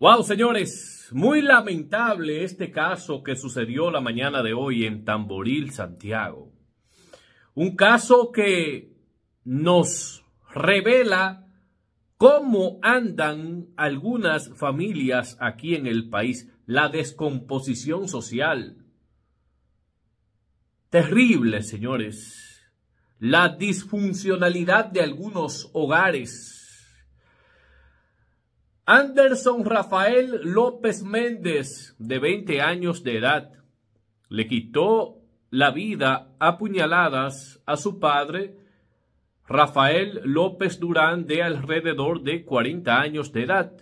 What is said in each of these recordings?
Wow, señores, muy lamentable este caso que sucedió la mañana de hoy en Tamboril, Santiago. Un caso que nos revela cómo andan algunas familias aquí en el país, la descomposición social. Terrible, señores, la disfuncionalidad de algunos hogares Anderson Rafael López Méndez, de 20 años de edad, le quitó la vida a puñaladas a su padre, Rafael López Durán, de alrededor de 40 años de edad.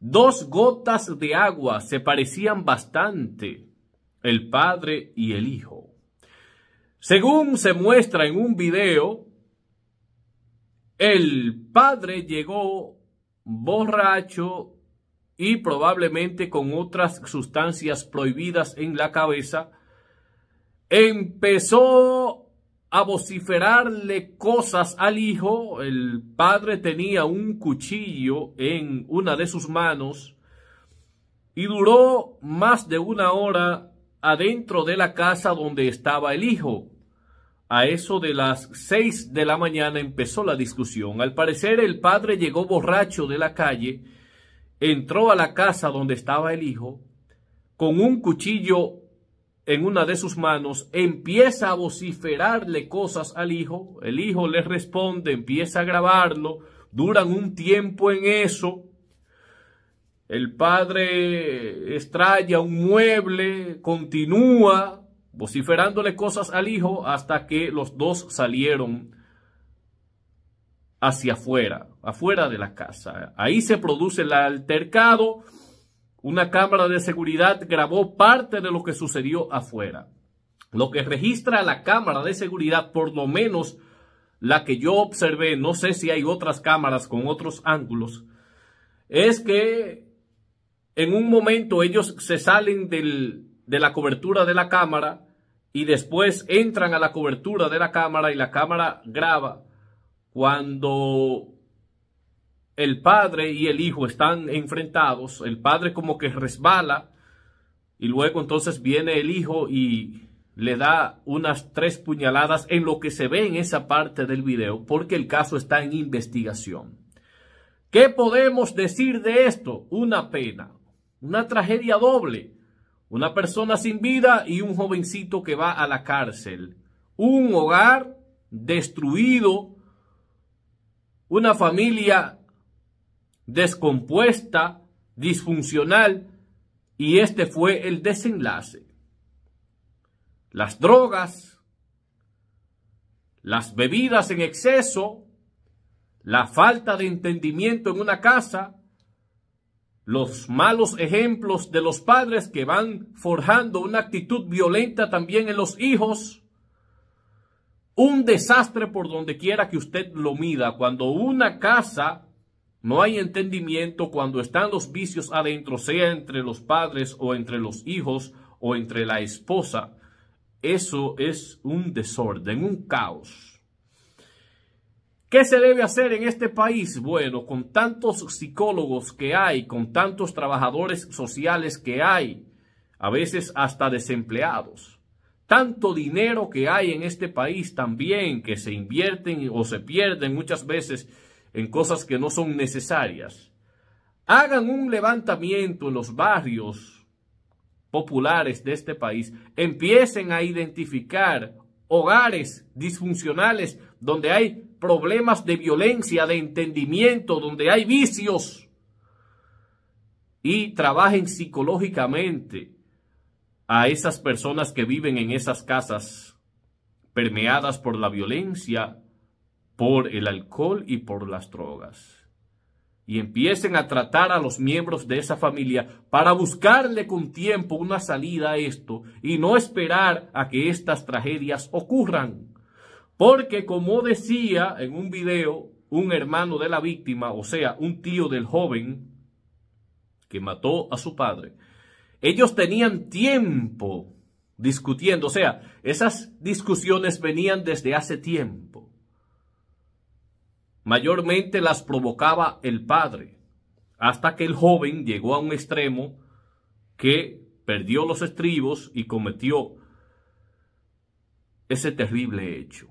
Dos gotas de agua se parecían bastante, el padre y el hijo. Según se muestra en un video, el padre llegó borracho y probablemente con otras sustancias prohibidas en la cabeza, empezó a vociferarle cosas al hijo. El padre tenía un cuchillo en una de sus manos y duró más de una hora adentro de la casa donde estaba el hijo. A eso de las seis de la mañana empezó la discusión. Al parecer el padre llegó borracho de la calle, entró a la casa donde estaba el hijo, con un cuchillo en una de sus manos, empieza a vociferarle cosas al hijo, el hijo le responde, empieza a grabarlo, duran un tiempo en eso, el padre estralla un mueble, continúa, vociferándole cosas al hijo hasta que los dos salieron hacia afuera, afuera de la casa. Ahí se produce el altercado. Una cámara de seguridad grabó parte de lo que sucedió afuera. Lo que registra la cámara de seguridad, por lo menos la que yo observé, no sé si hay otras cámaras con otros ángulos, es que en un momento ellos se salen de la cobertura de la cámara y después entran a la cobertura de la cámara y la cámara graba cuando el padre y el hijo están enfrentados, el padre como que resbala y luego entonces viene el hijo y le da unas tres puñaladas en lo que se ve en esa parte del video porque el caso está en investigación. ¿Qué podemos decir de esto? Una pena, una tragedia doble una persona sin vida y un jovencito que va a la cárcel, un hogar destruido, una familia descompuesta, disfuncional, y este fue el desenlace. Las drogas, las bebidas en exceso, la falta de entendimiento en una casa, los malos ejemplos de los padres que van forjando una actitud violenta también en los hijos. Un desastre por donde quiera que usted lo mida. Cuando una casa no hay entendimiento, cuando están los vicios adentro, sea entre los padres o entre los hijos o entre la esposa, eso es un desorden, un caos. ¿Qué se debe hacer en este país? Bueno, con tantos psicólogos que hay, con tantos trabajadores sociales que hay, a veces hasta desempleados. Tanto dinero que hay en este país también que se invierten o se pierden muchas veces en cosas que no son necesarias. Hagan un levantamiento en los barrios populares de este país. Empiecen a identificar hogares disfuncionales donde hay problemas de violencia, de entendimiento, donde hay vicios y trabajen psicológicamente a esas personas que viven en esas casas permeadas por la violencia, por el alcohol y por las drogas. Y empiecen a tratar a los miembros de esa familia para buscarle con tiempo una salida a esto y no esperar a que estas tragedias ocurran. Porque como decía en un video un hermano de la víctima, o sea, un tío del joven que mató a su padre, ellos tenían tiempo discutiendo, o sea, esas discusiones venían desde hace tiempo. Mayormente las provocaba el padre, hasta que el joven llegó a un extremo que perdió los estribos y cometió ese terrible hecho.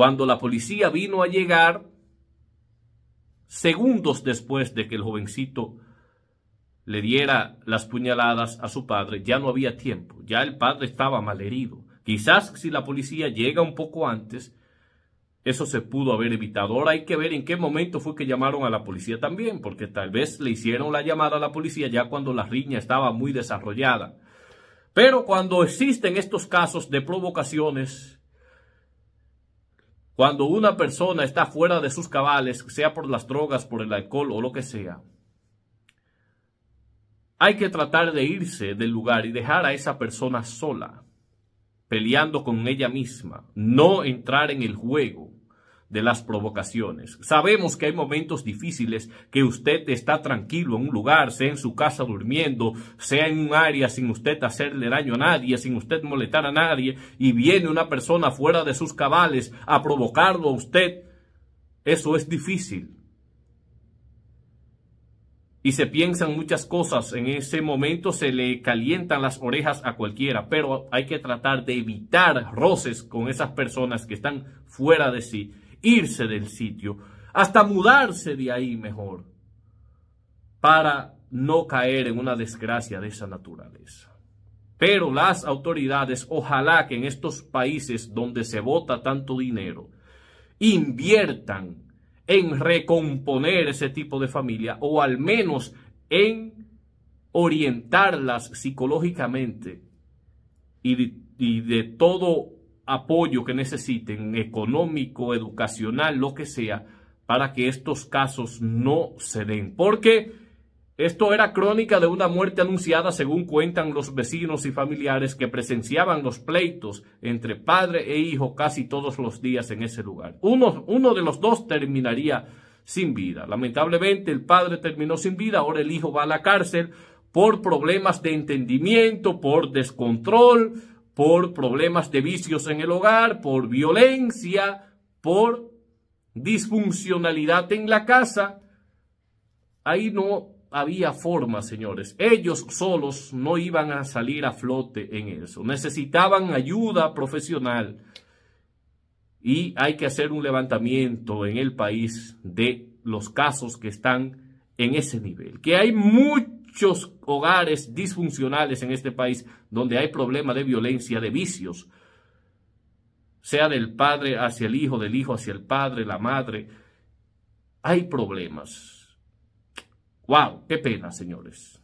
Cuando la policía vino a llegar, segundos después de que el jovencito le diera las puñaladas a su padre, ya no había tiempo, ya el padre estaba mal herido. Quizás si la policía llega un poco antes, eso se pudo haber evitado. Ahora hay que ver en qué momento fue que llamaron a la policía también, porque tal vez le hicieron la llamada a la policía ya cuando la riña estaba muy desarrollada. Pero cuando existen estos casos de provocaciones, cuando una persona está fuera de sus cabales, sea por las drogas, por el alcohol o lo que sea, hay que tratar de irse del lugar y dejar a esa persona sola, peleando con ella misma, no entrar en el juego de las provocaciones. Sabemos que hay momentos difíciles que usted está tranquilo en un lugar, sea en su casa durmiendo, sea en un área sin usted hacerle daño a nadie, sin usted molestar a nadie, y viene una persona fuera de sus cabales a provocarlo a usted. Eso es difícil. Y se piensan muchas cosas. En ese momento se le calientan las orejas a cualquiera, pero hay que tratar de evitar roces con esas personas que están fuera de sí irse del sitio, hasta mudarse de ahí mejor, para no caer en una desgracia de esa naturaleza. Pero las autoridades, ojalá que en estos países donde se vota tanto dinero, inviertan en recomponer ese tipo de familia o al menos en orientarlas psicológicamente y de, y de todo apoyo que necesiten, económico, educacional, lo que sea, para que estos casos no se den. Porque esto era crónica de una muerte anunciada, según cuentan los vecinos y familiares que presenciaban los pleitos entre padre e hijo casi todos los días en ese lugar. Uno, uno de los dos terminaría sin vida. Lamentablemente el padre terminó sin vida, ahora el hijo va a la cárcel por problemas de entendimiento, por descontrol por problemas de vicios en el hogar, por violencia, por disfuncionalidad en la casa. Ahí no había forma, señores. Ellos solos no iban a salir a flote en eso. Necesitaban ayuda profesional. Y hay que hacer un levantamiento en el país de los casos que están en ese nivel, que hay muchos hogares disfuncionales en este país donde hay problemas de violencia, de vicios, sea del padre hacia el hijo, del hijo hacia el padre, la madre, hay problemas. ¡Wow! ¡Qué pena, señores!